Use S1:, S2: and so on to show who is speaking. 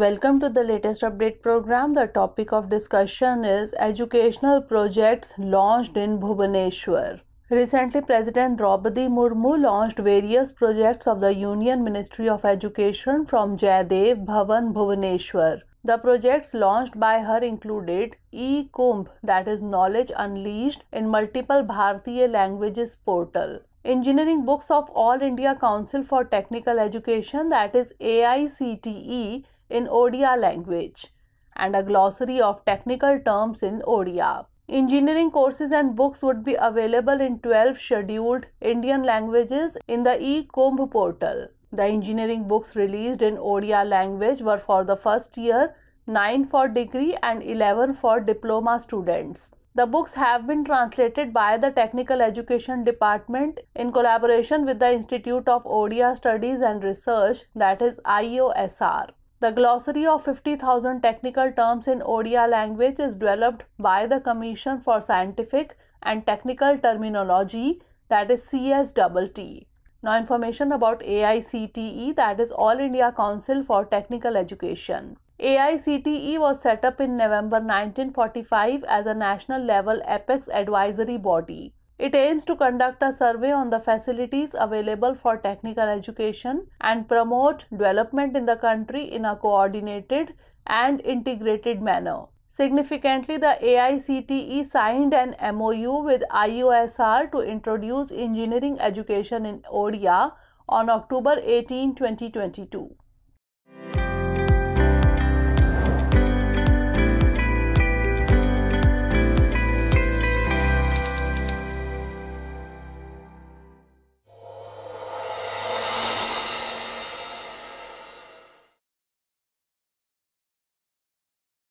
S1: Welcome to the latest update program. The topic of discussion is educational projects launched in Bhubaneswar. Recently, President Draupadi Murmu launched various projects of the Union Ministry of Education from Jayadev Bhavan Bhubaneswar. The projects launched by her included e-Kumbh that is knowledge unleashed in multiple Bharatiya languages portal, engineering books of All India Council for Technical Education that is AICTE in Odia language and a glossary of technical terms in Odia. Engineering courses and books would be available in 12 scheduled Indian languages in the eCombh portal. The engineering books released in Odia language were for the first year 9 for degree and 11 for diploma students. The books have been translated by the Technical Education Department in collaboration with the Institute of Odia Studies and Research, that is IOSR. The glossary of 50,000 technical terms in Odia language is developed by the Commission for Scientific and Technical Terminology, that is CSWT. Now information about AICTE that is All India Council for Technical Education. AICTE was set up in November 1945 as a national level apex advisory body. It aims to conduct a survey on the facilities available for technical education and promote development in the country in a coordinated and integrated manner. Significantly, the AICTE signed an MOU with IUSR to introduce engineering education in Odia on October 18, 2022.